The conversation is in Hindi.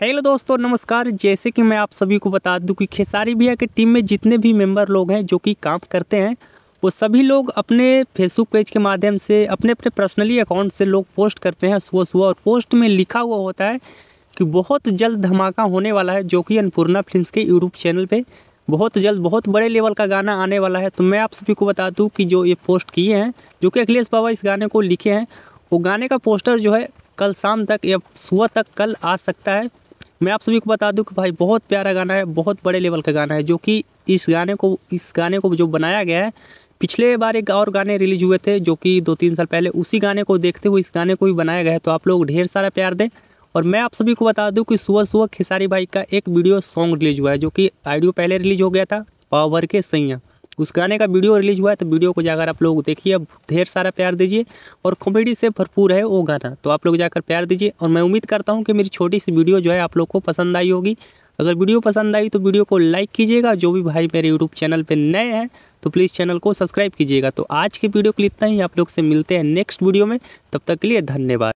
हेलो दोस्तों नमस्कार जैसे कि मैं आप सभी को बता दूं कि खेसारी भैया के टीम में जितने भी मेंबर लोग हैं जो कि काम करते हैं वो सभी लोग अपने फेसबुक पेज के माध्यम से अपने अपने पर्सनली अकाउंट से लोग पोस्ट करते हैं सुबह सुबह और पोस्ट में लिखा हुआ होता है कि बहुत जल्द धमाका होने वाला है जो कि अन्नपूर्णा फिल्म के यूट्यूब चैनल पर बहुत जल्द बहुत बड़े लेवल का गाना आने वाला है तो मैं आप सभी को बता दूँ कि जो ये पोस्ट किए हैं जो कि अखिलेश बाबा इस गाने को लिखे हैं वो गाने का पोस्टर जो है कल शाम तक या सुबह तक कल आ सकता है मैं आप सभी को बता दूं कि भाई बहुत प्यारा गाना है बहुत बड़े लेवल का गाना है जो कि इस गाने को इस गाने को जो बनाया गया है पिछले बार एक और गाने रिलीज हुए थे जो कि दो तीन साल पहले उसी गाने को देखते हुए इस गाने को भी बनाया गया है तो आप लोग ढेर सारा प्यार दें और मैं आप सभी को बता दूँ कि सुबह सुबह खेसारी भाई का एक वीडियो सॉन्ग रिलीज हुआ है जो कि आइडियो पहले रिलीज हो गया था पावर के सैया उस गाने का वीडियो रिलीज हुआ है तो वीडियो को जाकर आप लोग देखिए ढेर सारा प्यार दीजिए और कॉमेडी से भरपूर है वो गाना तो आप लोग जाकर प्यार दीजिए और मैं उम्मीद करता हूँ कि मेरी छोटी सी वीडियो जो है आप लोग को पसंद आई होगी अगर वीडियो पसंद आई तो वीडियो को लाइक कीजिएगा जो भी भाई मेरे यूट्यूब चैनल पर नए हैं तो प्लीज़ चैनल को सब्सक्राइब कीजिएगा तो आज के वीडियो के लिए इतना ही आप लोग से मिलते हैं नेक्स्ट वीडियो में तब तक के लिए धन्यवाद